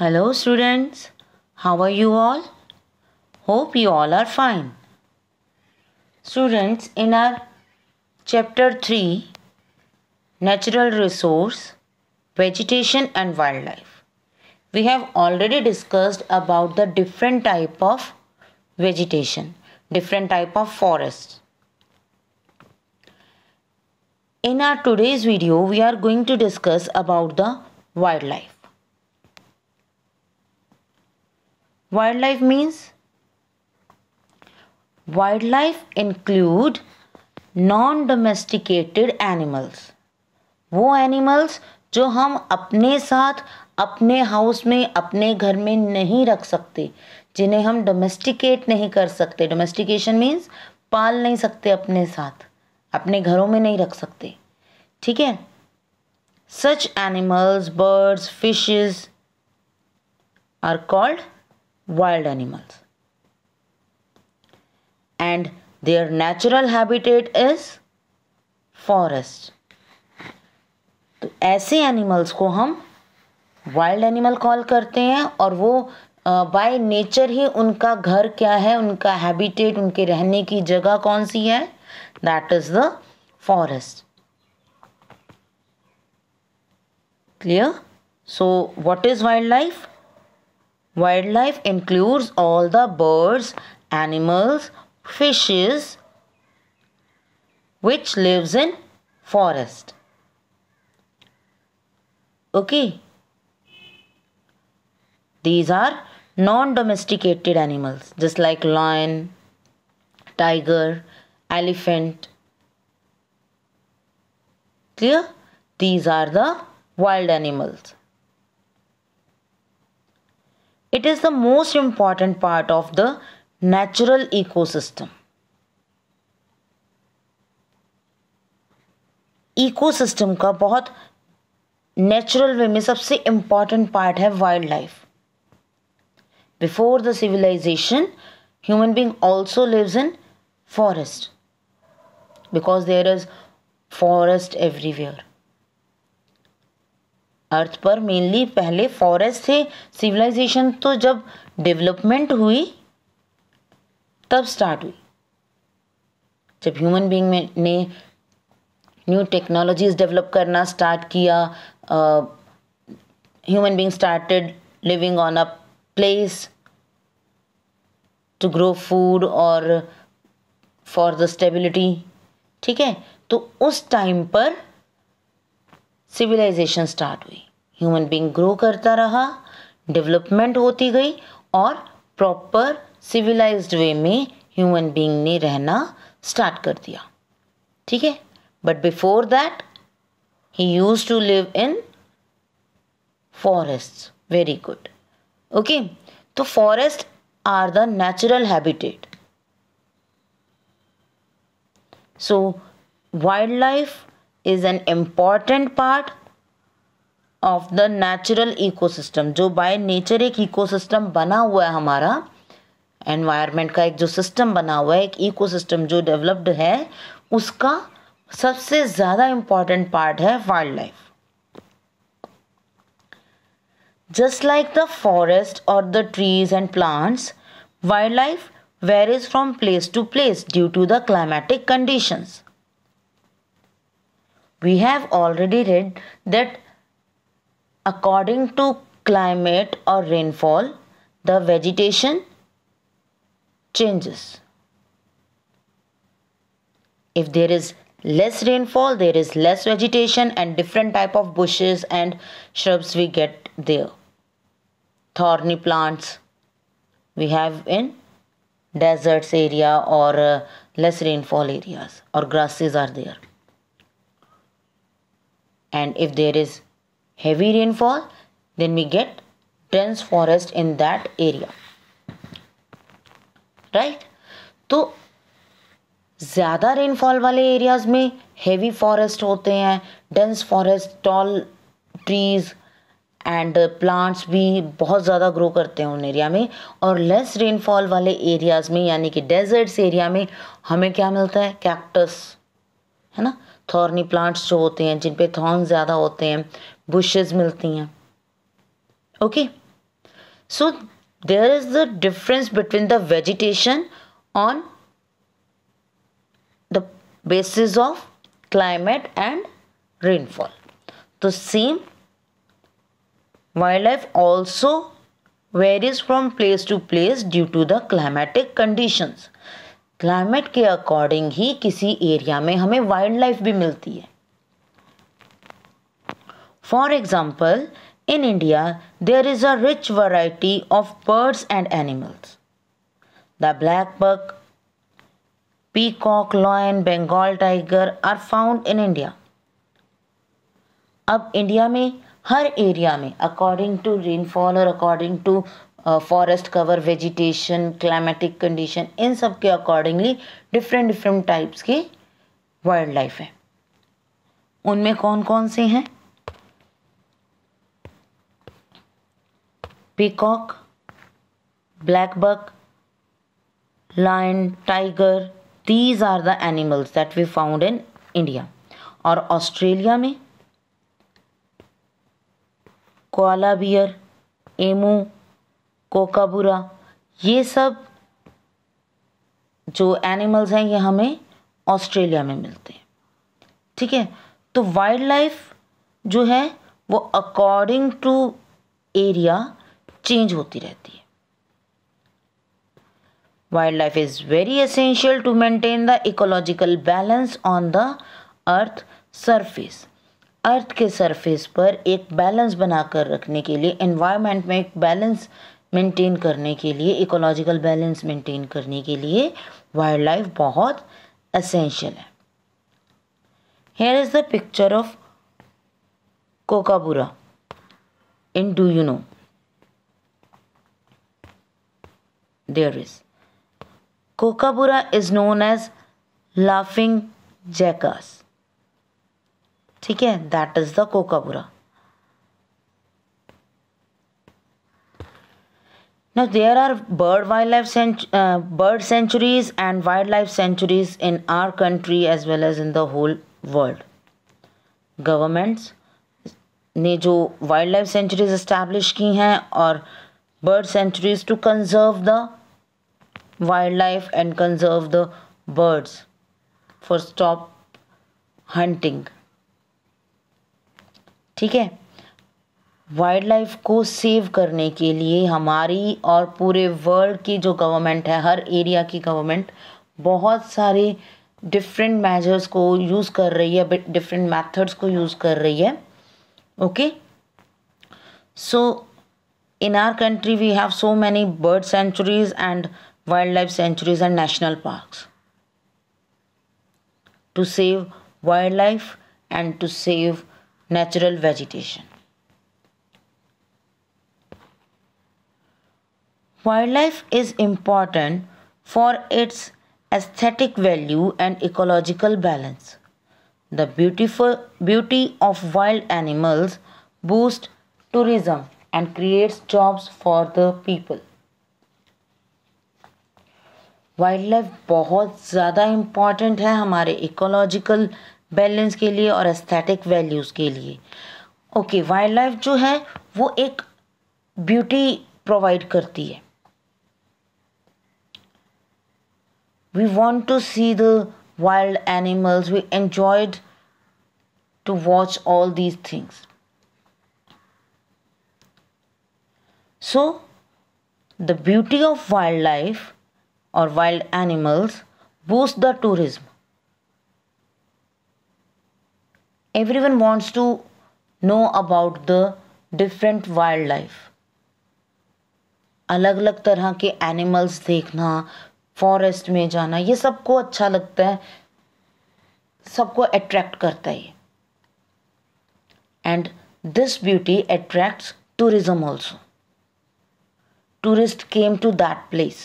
Hello, students. How are you all? Hope you all are fine. Students, in our chapter 3, Natural Resource, Vegetation and Wildlife, we have already discussed about the different type of vegetation, different type of forests. In our today's video, we are going to discuss about the wildlife. Wild life means wild life include non domesticated animals वो animals जो हम अपने साथ अपने house में अपने घर में नहीं रख सकते जिन्हें हम डोमेस्टिकेट नहीं कर सकते डोमेस्टिकेशन मीन्स पाल नहीं सकते अपने साथ अपने घरों में नहीं रख सकते ठीक है such animals birds fishes are called wild animals. And their natural habitat is forest. तो ऐसे एनिमल्स को हम वाइल्ड एनिमल कॉल करते हैं और वो बाय नेचर ही उनका घर क्या है उनका हैबिटेट उनके रहने की जगह कौन सी है that is the forest clear so what is wild life Wildlife includes all the birds, animals, fishes which lives in forest. Okay. These are non-domesticated animals just like lion, tiger, elephant. Clear? These are the wild animals. It is the most important part of the natural ecosystem. Ecosystem ka bahut natural way mein sabse important part hai wildlife. Before the civilization, human being also lives in forest. Because there is forest everywhere. Earth पर mainly पहले forest थे civilisation तो जब development हुई तब start हुई जब human being ने न्यू टेक्नोलॉजीज डेवलप करना स्टार्ट किया human being started living on a place to grow food और फॉर द स्टेबिलिटी ठीक है तो उस टाइम पर सिविलाइजेशन स्टार्ट हुई ह्यूमन बींग ग्रो करता रहा डेवलपमेंट होती गई और प्रॉपर सिविलाइज्ड वे में ह्यूमन बींग ने रहना स्टार्ट कर दिया ठीक है but before that he use to live in forest very good okay तो forest are the natural habitat so wild life is an important part of the natural ecosystem जो by nature एक ecosystem बना हुआ है हमारा environment का एक जो सिस्टम बना हुआ है एक इकोसिस्टम जो डेवलप्ड है उसका सबसे ज़्यादा इम्पॉर्टेंट पार्ट है wild life just like the forest और the trees and plants wild life varies from place to place due to the climatic conditions We have already read that according to climate or rainfall, the vegetation changes. If there is less rainfall, there is less vegetation and different type of bushes and shrubs we get there. Thorny plants we have in deserts area or uh, less rainfall areas or grasses are there. and if there is heavy rainfall then we get dense forest in that area right right? तो ज़्यादा rainfall वाले areas में heavy forest होते हैं dense forest tall trees and plants भी बहुत ज़्यादा grow करते हैं उन एरिया में और लेस रेनफॉल वाले एरियाज़ में यानी कि डेजर्ट्स एरिया में हमें क्या मिलता है कैक्टस है ना थॉर्नी प्लांट्स जो होते हैं जिन पे थॉर्न ज़्यादा होते हैं बुशेज मिलती हैं okay so there is the difference between the vegetation on the basis of climate and rainfall तो same wildlife also varies from place to place due to the climatic conditions climate के according ही किसी area में हमें wildlife भी मिलती है for example in India there is a rich variety of birds and animals the black buck peacock lion Bengal tiger are found in India अब India में हर एरिया में अकॉर्डिंग टू रेनफॉल और according to forest cover vegetation climatic condition इन सब के accordingly different different types की wild life है उनमें कौन कौन से हैं peacock black buck lion tiger these are the animals that we found in India और ऑस्ट्रेलिया में कोआला बियर एमू कोकाबुरा ये सब जो एनिमल्स हैं ये हमें ऑस्ट्रेलिया में मिलते हैं ठीक है तो वाइल्ड लाइफ जो है वो अकॉर्डिंग टू एरिया चेंज होती रहती है wild life is very essential to maintain the ecological balance on the earth surface earth के सरफेस पर एक बैलेंस बनाकर रखने के लिए एनवायरमेंट में एक बैलेंस मेंटेन करने के लिए इकोलॉजिकल बैलेंस मेंटेन करने के लिए वाइल्ड लाइफ बहुत असेंशियल है here is the picture of kookaburra in do you know there is kookaburra is known as laughing jackass ठीक है that is the kookaburra Now there are bird wildlife uh, bird sanctuaries and wildlife sanctuaries in our country as well as in the whole world. Governments ने जो wild life centuries establish की हैं और bird sanctuaries to conserve the wild life and conserve the birds for stop hunting ठीक है wild life को save करने के लिए हमारी और पूरे वर्ल्ड की जो गवर्नमेंट है हर एरिया की गवर्नमेंट बहुत सारे डिफरेंट मेजर्स को यूज़ कर रही है डिफरेंट मेथड्स को यूज़ कर रही है okay so in our country we have so many bird sanctuaries and wild life sanctuaries and national parks to save wild life and to save natural vegetation wild life is important for its aesthetic value and ecological balance the beautiful beauty of wild animals boost tourism and creates jobs for the people wild life बहुत ज़्यादा important है हमारे ecological balance के लिए और aesthetic values के लिए okay wild life जो है वो एक ब्यूटी प्रोवाइड करती है we want to see the wild animals we enjoyed to watch all these things so the beauty of wildlife or wild animals boosts the tourism everyone wants to know about the different wildlife अलग अलग तरह के animals देखना forest में जाना ये सबको अच्छा लगता है सबको अट्रैक्ट करता है and this beauty attract tourism also tourist came to that place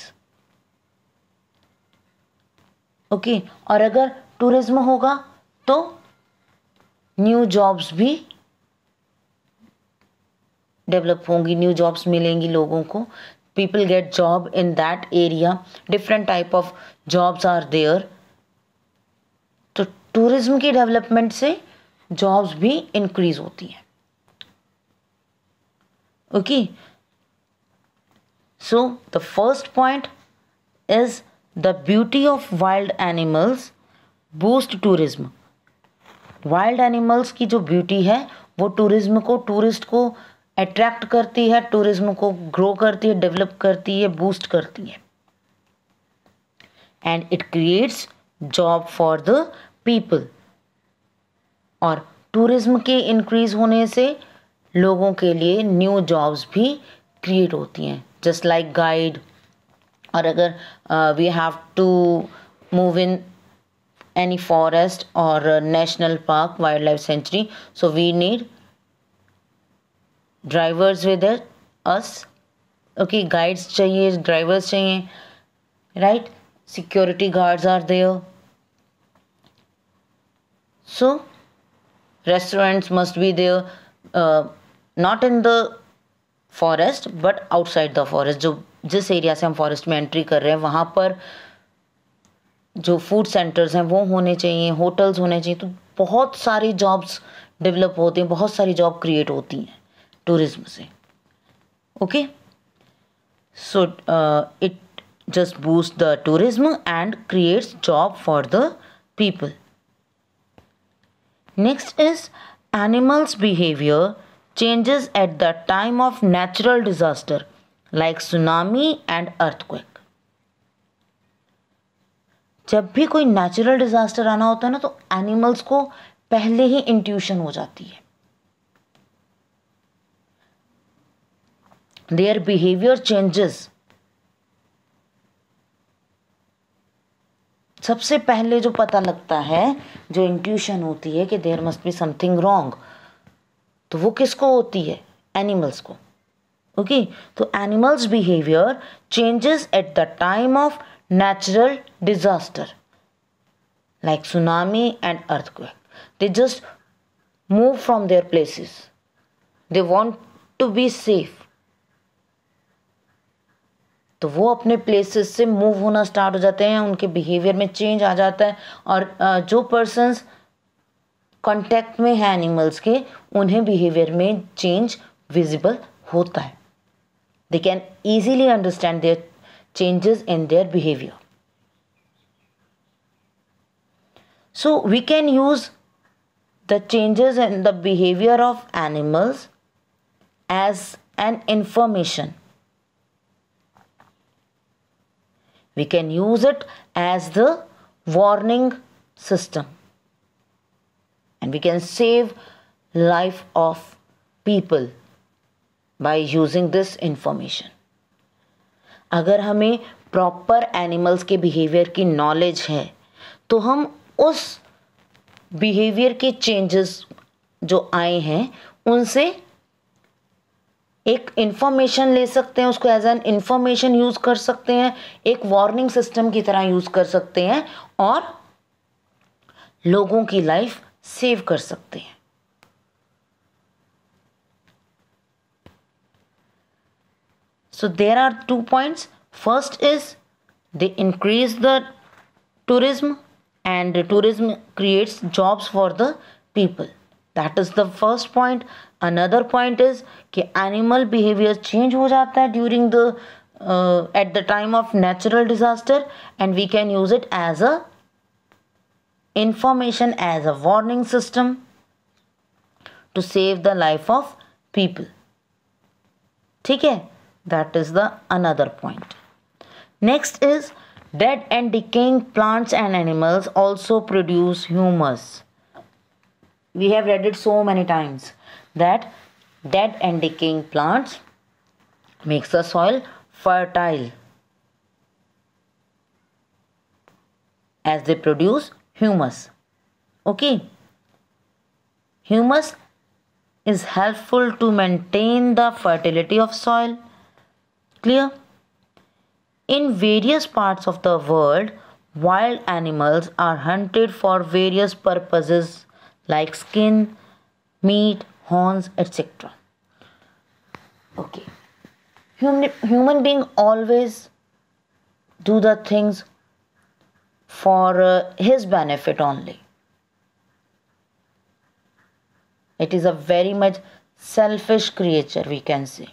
okay और अगर टूरिज्म होगा तो न्यू जॉब्स भी डेवलप होंगी न्यू जॉब्स मिलेंगी लोगों को people get job in that area different type of jobs are there तो टूरिज्म की डेवलपमेंट से जॉब्स भी इंक्रीज होती हैं okay so the first point is the beauty of wild animals boost tourism wild animals की जो beauty है वो टूरिज्म को टूरिस्ट को अट्रैक्ट करती है टूरिज्म को ग्रो करती है डेवलप करती है बूस्ट करती है and it creates job for the people और टूरिज्म के इंक्रीज होने से लोगों के लिए न्यू जॉब्स भी क्रिएट होती हैं जस्ट लाइक गाइड और अगर we have to move in any forest और national park wild life sanctuary so we need drivers with us okay guides चाहिए ड्राइवर्स चाहिए right security guards are there so restaurants must be there not in the forest but outside the forest जो जिस area से हम forest में entry कर रहे हैं वहाँ पर जो फूड सेंटर्स हैं वो होने चाहिए होटल्स होने चाहिए तो बहुत सारी जॉब्स डेवलप होते हैं बहुत सारी जॉब क्रिएट होती हैं टूरिज्म से okay so it just boost the tourism and creates job for the people next is animals behaviour changes at the time of natural disaster like tsunami and earthquake जब भी कोई natural disaster आना होता है ना तो animals को पहले ही इंट्यूशन हो जाती है their behavior changes सबसे पहले जो पता लगता है जो इंट्यूशन होती है कि there must be something wrong तो वो किसको होती है एनिमल्स को ओके okay? तो animals behaviour changes at the time of natural disaster like tsunami and earthquake they just move from their places they want to be safe तो वो अपने प्लेसेस से मूव होना स्टार्ट हो जाते हैं उनके बिहेवियर में चेंज आ जाता है और जो पर्सनस कॉन्टैक्ट में हैं एनिमल्स के उन्हें बिहेवियर में चेंज विजिबल होता है they can easily understand their changes in their behaviour so we can use the changes in the behaviour of animals as an information We can use it as the warning system. And we can save life of people by using this information. agar hame proper animals ke behavior ki knowledge hai to hum us behavior ke changes जो आए हैं उनसे एक information ले सकते हैं उसको as an information use कर सकते हैं एक वार्निंग सिस्टम की तरह यूज कर सकते हैं और लोगों की लाइफ सेव कर सकते हैं so there are two points first is they increase the tourism and tourism creates jobs for the people that is the first point another point is कि एनिमल बिहेवियर चेंज हो जाता है during the at the time of natural disaster and we can use it as a information as a warning system to save the life of people ठीक है that is the another point next is dead and decaying plants and animals also produce humus we have read it so many times that dead and decaying plants makes the soil fertile as they produce humus okay humus is helpful to maintain the fertility of soil clear in various parts of the world wild animals are hunted for various purposes like skin, meat, horns, etc. Okay. Human, human being always do the things for uh, his benefit only. It is a very much selfish creature we can say.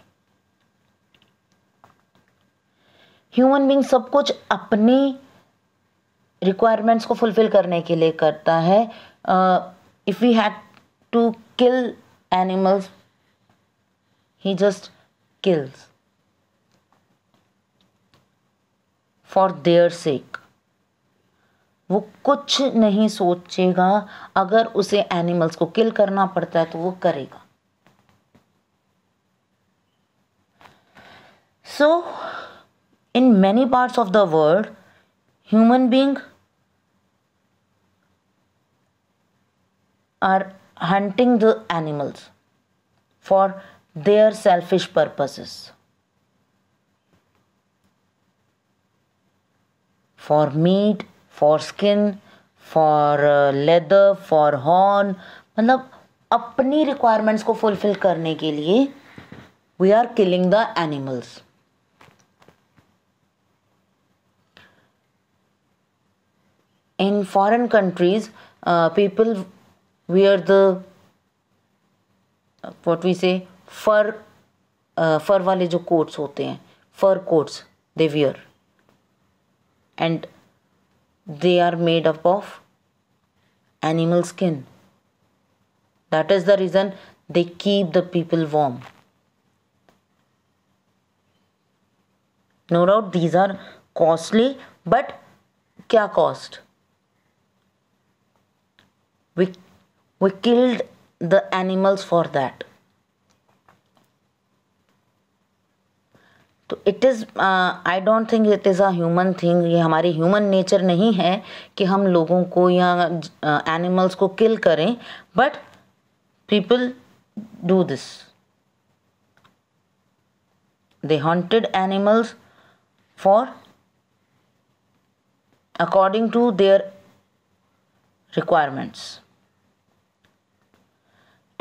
Human being सब कुछ अपनी requirements को fulfil करने के लिए करता है if we had to kill animals, he just kills for their sake. वो कुछ नहीं सोचेगा अगर उसे एनिमल्स को किल करना पड़ता है तो वो करेगा so in many parts of the world human being are hunting the animals for their selfish purposes. For meat, for skin, for uh, leather, for horn, मतलब अपनी requirements को fulfill करने के लिए we are killing the animals. in foreign countries uh, people where the uh, what we say fur uh, fur wale जो coats hote hain fur coats they wear and they are made up of animal skin that is the reason they keep the people warm no doubt these are costly but kya cost we we killed the animals for that तो it is I don't think it is a human thing ये हमारी human nature नहीं है कि हम लोगों को या एनिमल्स uh, को किल करें but people do this they haunted animals for according to their requirements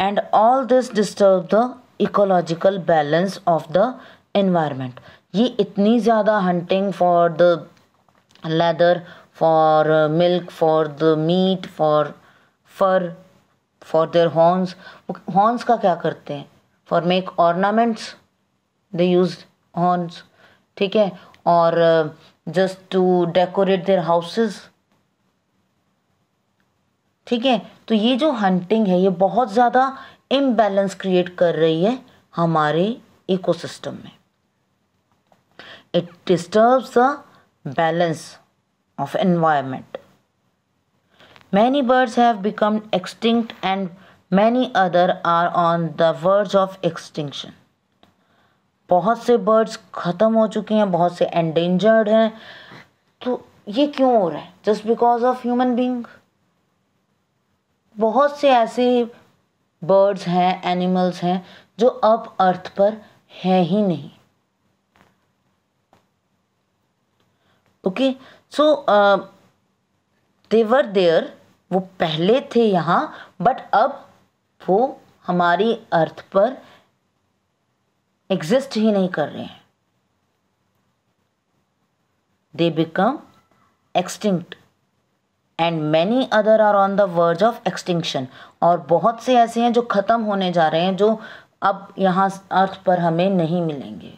and all this disturb the ecological balance of the environment ये इतनी ज़्यादा hunting for the leather for milk for the meat for fur for their horns horns का क्या करते हैं for make ornaments they use horns ठीक है और just to decorate their houses ठीक है तो ये जो हंटिंग है ये बहुत ज़्यादा इम्बैलेंस क्रिएट कर रही है हमारे इकोसिस्टम में it disturbs the balance of environment many birds have become extinct and many other are on the words of extinction बहुत से बर्ड्स ख़त्म हो चुके हैं बहुत से एंडेंजर्ड हैं तो ये क्यों हो रहा है just because of human being बहुत से ऐसे बर्ड्स हैं एनिमल्स हैं जो अब अर्थ पर है ही नहीं ओके सो देवर देयर वो पहले थे यहाँ बट अब वो हमारी अर्थ पर एग्जिस्ट ही नहीं कर रहे हैं they become extinct and many other are on the verge of extinction और बहुत से ऐसे हैं जो ख़त्म होने जा रहे हैं जो अब यहाँ अर्थ पर हमें नहीं मिलेंगे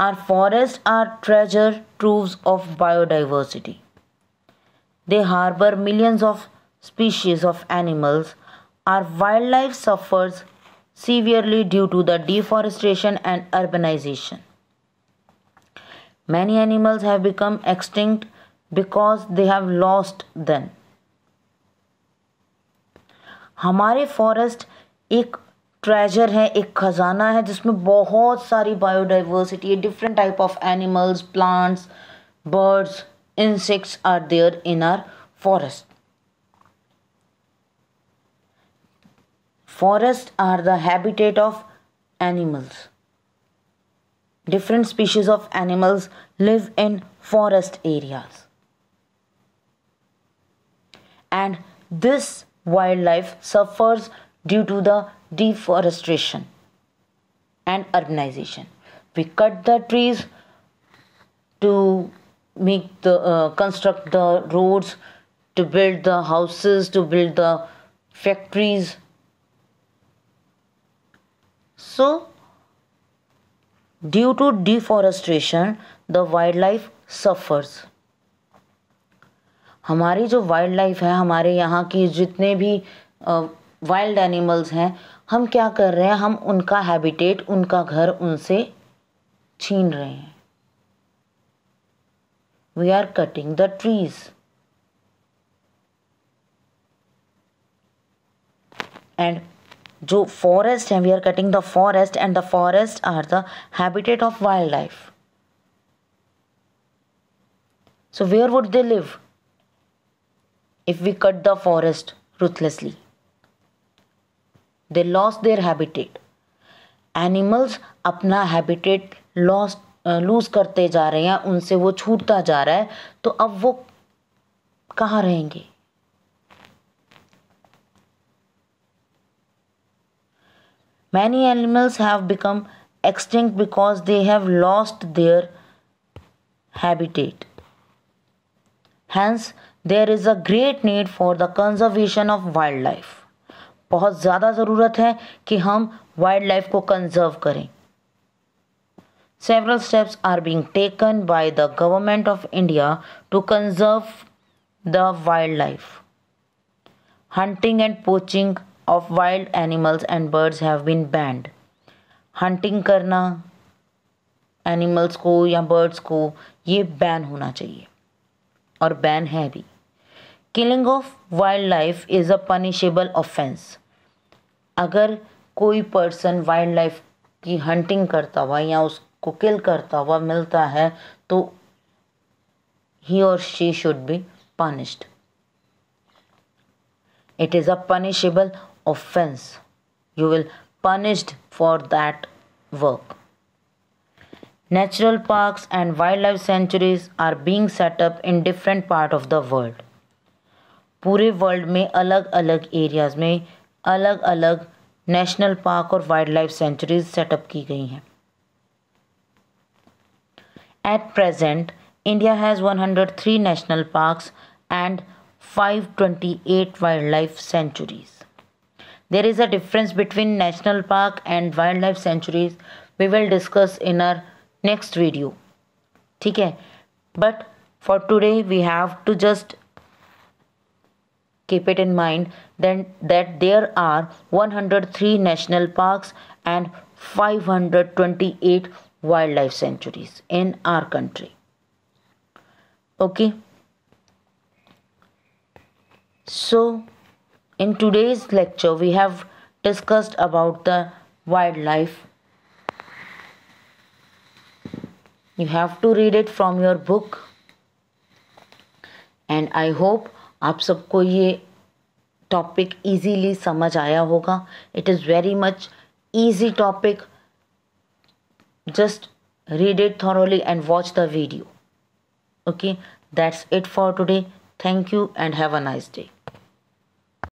our forest our treasure troves of biodiversity they harbour millions of species of animals our wildlife suffers severely due to the deforestation and urbanisation Many animals have become extinct because they have lost them. हमारे forest एक treasure है एक ख़जाना है जिसमें बहुत सारी biodiversity है different type of animals plants birds insects are there in our forest forests are the habitat of animals different species of animals live in forest areas. And this wildlife suffers due to the deforestation and urbanization. We cut the trees to make the uh, construct the roads, to build the houses, to build the factories. So Due to deforestation, the wildlife suffers. हमारी जो wild life है हमारे यहाँ की जितने भी wild animals हैं हम क्या कर रहे हैं हम उनका हैबिटेट उनका घर उनसे छीन रहे हैं we are cutting the trees and जो फॉरेस्ट है we are cutting the forest and the forest are the habitat of wildlife so where would they live if we cut the forest ruthlessly they loss their habitat animals अपना habitat loss lose करते जा रहे हैं उनसे वो छूटता जा रहा है तो अब वो कहाँ रहेंगे Many animals have become extinct because they have lost their habitat. Hence, there is a great need for the conservation of wildlife. बहुत ज़्यादा ज़रूरत है कि हम वाइल्ड को कंजर्व करें several steps are being taken by the government of India to conserve the wildlife. Hunting and poaching of wild animals and birds have been banned hunting करना animals को या बर्ड्स को ये बैन होना चाहिए और बैन है भी killing of wild life is a punishable offence अगर कोई पर्सन वाइल्ड लाइफ की हंटिंग करता हुआ या उसको किल करता हुआ मिलता है तो ही और she should be punished it is a punishable offense you will punished for that work natural parks and wildlife sanctuaries are being set up in different part of the world pure world mein alag alag areas mein alag alag national park aur wildlife sanctuaries set up ki gayi at present india has 103 national parks and 528 wildlife sanctuaries there is a difference between national park and wildlife sanctuaries. We will discuss in our next video. Okay, but for today we have to just keep it in mind then that there are 103 national parks and 528 wildlife sanctuaries in our country. Okay. So in today's lecture, we have discussed about the wildlife. You have to read it from your book. and I hope आप सबको ये topic easily समझ आया होगा It is very much easy topic. Just read it thoroughly and watch the video okay that's it for today thank you and have a nice day